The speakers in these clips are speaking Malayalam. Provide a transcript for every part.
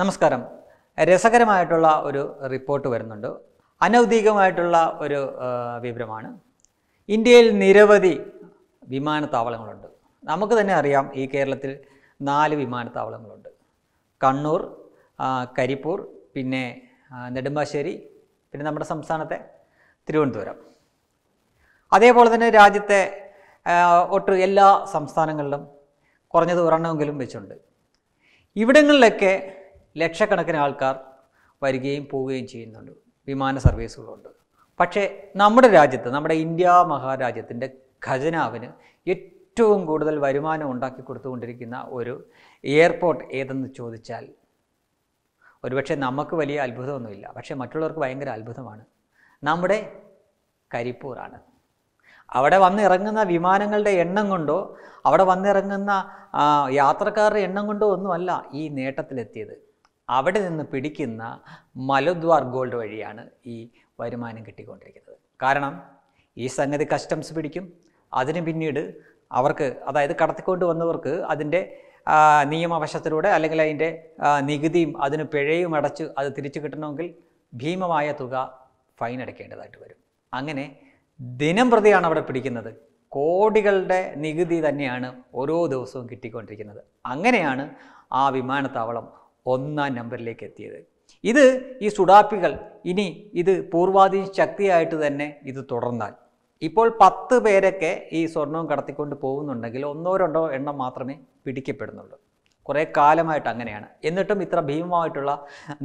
നമസ്കാരം രസകരമായിട്ടുള്ള ഒരു റിപ്പോർട്ട് വരുന്നുണ്ട് അനൗദ്യോഗികമായിട്ടുള്ള ഒരു വിവരമാണ് ഇന്ത്യയിൽ നിരവധി വിമാനത്താവളങ്ങളുണ്ട് നമുക്ക് തന്നെ അറിയാം ഈ കേരളത്തിൽ നാല് വിമാനത്താവളങ്ങളുണ്ട് കണ്ണൂർ കരിപ്പൂർ പിന്നെ നെടുമ്പാശ്ശേരി പിന്നെ നമ്മുടെ സംസ്ഥാനത്തെ തിരുവനന്തപുരം അതേപോലെ തന്നെ രാജ്യത്തെ ഒട്ട് എല്ലാ സംസ്ഥാനങ്ങളിലും കുറഞ്ഞത് ഒരെണ്ണമെങ്കിലും വെച്ചുണ്ട് ഇവിടങ്ങളിലൊക്കെ ലക്ഷക്കണക്കിന് ആൾക്കാർ വരികയും പോവുകയും ചെയ്യുന്നുണ്ട് വിമാന സർവീസുകളുണ്ട് പക്ഷേ നമ്മുടെ രാജ്യത്ത് നമ്മുടെ ഇന്ത്യ മഹാരാജ്യത്തിൻ്റെ ഖജനാവിന് ഏറ്റവും കൂടുതൽ വരുമാനം ഉണ്ടാക്കി കൊടുത്തുകൊണ്ടിരിക്കുന്ന ഒരു എയർപോർട്ട് ഏതെന്ന് ചോദിച്ചാൽ ഒരുപക്ഷെ നമുക്ക് വലിയ അത്ഭുതമൊന്നുമില്ല പക്ഷേ മറ്റുള്ളവർക്ക് ഭയങ്കര അത്ഭുതമാണ് നമ്മുടെ കരിപ്പൂറാണ് അവിടെ വന്നിറങ്ങുന്ന വിമാനങ്ങളുടെ എണ്ണം കൊണ്ടോ അവിടെ വന്നിറങ്ങുന്ന യാത്രക്കാരുടെ എണ്ണം കൊണ്ടോ ഒന്നുമല്ല ഈ നേട്ടത്തിലെത്തിയത് അവിടെ നിന്ന് പിടിക്കുന്ന മലദ്വാർ ഗോൾഡ് വഴിയാണ് ഈ വരുമാനം കിട്ടിക്കൊണ്ടിരിക്കുന്നത് കാരണം ഈ സംഗതി കസ്റ്റംസ് പിടിക്കും അതിന് പിന്നീട് അവർക്ക് അതായത് കടത്തിക്കൊണ്ട് വന്നവർക്ക് അതിൻ്റെ നിയമവശത്തിലൂടെ അല്ലെങ്കിൽ അതിൻ്റെ നികുതിയും അതിന് പിഴയും അടച്ച് അത് തിരിച്ചു കിട്ടണമെങ്കിൽ ഭീമമായ തുക ഫൈൻ അടയ്ക്കേണ്ടതായിട്ട് വരും അങ്ങനെ ദിനം പ്രതിയാണ് അവിടെ പിടിക്കുന്നത് കോടികളുടെ നികുതി തന്നെയാണ് ഓരോ ദിവസവും കിട്ടിക്കൊണ്ടിരിക്കുന്നത് അങ്ങനെയാണ് ആ വിമാനത്താവളം ഒന്നാം നമ്പറിലേക്ക് എത്തിയത് ഇത് ഈ സുഡാപ്പികൾ ഇനി ഇത് പൂർവാധീന ശക്തിയായിട്ട് തന്നെ ഇത് തുടർന്നാൽ ഇപ്പോൾ പത്ത് പേരൊക്കെ ഈ സ്വർണവും കടത്തിക്കൊണ്ട് പോകുന്നുണ്ടെങ്കിൽ ഒന്നോ രണ്ടോ എണ്ണം മാത്രമേ പിടിക്കപ്പെടുന്നുള്ളൂ കുറേ കാലമായിട്ട് അങ്ങനെയാണ് എന്നിട്ടും ഇത്ര ഭീമമായിട്ടുള്ള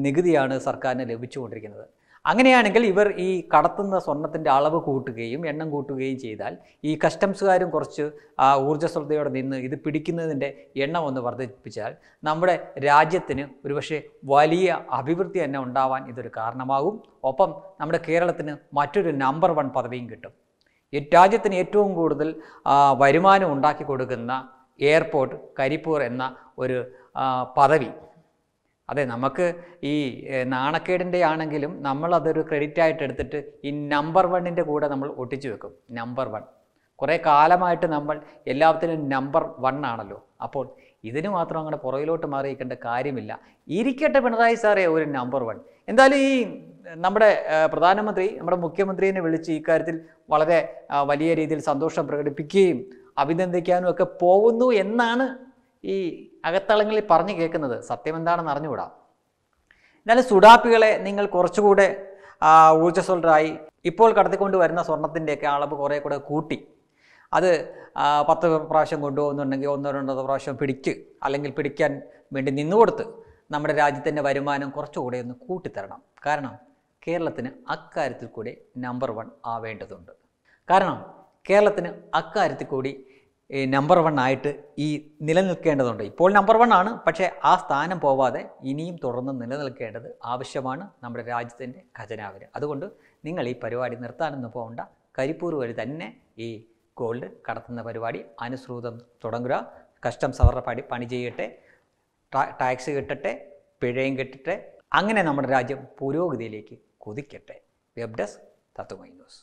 നികുതിയാണ് സർക്കാരിന് ലഭിച്ചുകൊണ്ടിരിക്കുന്നത് അങ്ങനെയാണെങ്കിൽ ഇവർ ഈ കടത്തുന്ന സ്വർണത്തിൻ്റെ അളവ് കൂട്ടുകയും എണ്ണം കൂട്ടുകയും ചെയ്താൽ ഈ കസ്റ്റംസുകാരും കുറച്ച് ആ ഊർജ്ജസ്വലതയോടെ നിന്ന് ഇത് പിടിക്കുന്നതിൻ്റെ എണ്ണം ഒന്ന് വർദ്ധിപ്പിച്ചാൽ നമ്മുടെ രാജ്യത്തിന് ഒരുപക്ഷെ വലിയ അഭിവൃദ്ധി തന്നെ ഉണ്ടാവാൻ ഇതൊരു കാരണമാകും ഒപ്പം നമ്മുടെ കേരളത്തിന് മറ്റൊരു നമ്പർ വൺ പദവിയും കിട്ടും രാജ്യത്തിന് ഏറ്റവും കൂടുതൽ വരുമാനം ഉണ്ടാക്കി കൊടുക്കുന്ന എയർപോർട്ട് കരിപ്പൂർ എന്ന ഒരു പദവി അതെ നമുക്ക് ഈ നാണക്കേടിൻ്റെ ആണെങ്കിലും അതൊരു ക്രെഡിറ്റ് ആയിട്ട് എടുത്തിട്ട് ഈ നമ്പർ വണ്ണിൻ്റെ കൂടെ നമ്മൾ ഒട്ടിച്ചു വെക്കും നമ്പർ വൺ കുറേ കാലമായിട്ട് നമ്മൾ എല്ലാത്തിനും നമ്പർ വൺ ആണല്ലോ അപ്പോൾ ഇതിന് മാത്രം അങ്ങനെ പുറകിലോട്ട് മാറിയിരിക്കേണ്ട കാര്യമില്ല ഇരിക്കട്ടെ പിണറായി സാറേ ഒരു നമ്പർ വൺ എന്തായാലും ഈ നമ്മുടെ പ്രധാനമന്ത്രി നമ്മുടെ മുഖ്യമന്ത്രിയെ വിളിച്ച് ഇക്കാര്യത്തിൽ വളരെ വലിയ രീതിയിൽ സന്തോഷം പ്രകടിപ്പിക്കുകയും അഭിനന്ദിക്കാനും ഒക്കെ പോകുന്നു എന്നാണ് ഈ അകത്തളങ്ങളിൽ പറഞ്ഞു കേൾക്കുന്നത് സത്യം എന്താണെന്ന് അറിഞ്ഞുകൂടാ എന്നാലും സുഡാപ്പികളെ നിങ്ങൾ കുറച്ചുകൂടെ ഊർജ്ജസ്വലരായി ഇപ്പോൾ കടത്തിക്കൊണ്ട് വരുന്ന സ്വർണത്തിൻ്റെയൊക്കെ അളവ് കുറേ കൂടെ കൂട്ടി അത് പത്ത് പ്രാവശ്യം കൊണ്ടുപോകുന്നുണ്ടെങ്കിൽ ഒന്നോ രണ്ടോ പ്രാവശ്യം പിടിച്ച് അല്ലെങ്കിൽ പിടിക്കാൻ വേണ്ടി നിന്നു കൊടുത്ത് നമ്മുടെ രാജ്യത്തിൻ്റെ വരുമാനം കുറച്ചുകൂടെ ഒന്ന് കൂട്ടിത്തരണം കാരണം കേരളത്തിന് അക്കാര്യത്തിൽ കൂടി നമ്പർ വൺ ആവേണ്ടതുണ്ട് കാരണം കേരളത്തിന് അക്കാര്യത്തിൽ കൂടി നമ്പർ വൺ ആയിട്ട് ഈ നിലനിൽക്കേണ്ടതുണ്ട് ഇപ്പോൾ നമ്പർ വൺ ആണ് പക്ഷേ ആ സ്ഥാനം പോവാതെ ഇനിയും തുടർന്ന് നിലനിൽക്കേണ്ടത് ആവശ്യമാണ് നമ്മുടെ രാജ്യത്തിൻ്റെ ഖജനാവിന് അതുകൊണ്ട് നിങ്ങൾ ഈ പരിപാടി നിർത്താനൊന്നു പോകണ്ട കരിപ്പൂർ വഴി തന്നെ ഈ ഗോൾഡ് കടത്തുന്ന പരിപാടി അനുസൃതം തുടങ്ങുക കസ്റ്റംസ് അവരുടെ പണി പണി ചെയ്യട്ടെ ടാക്സ് കിട്ടട്ടെ പിഴയും കിട്ടട്ടെ അങ്ങനെ നമ്മുടെ രാജ്യം പുരോഗതിയിലേക്ക് കുതിക്കട്ടെ വെബ് ഡെസ്ക് തത്വമൈ ന്യൂസ്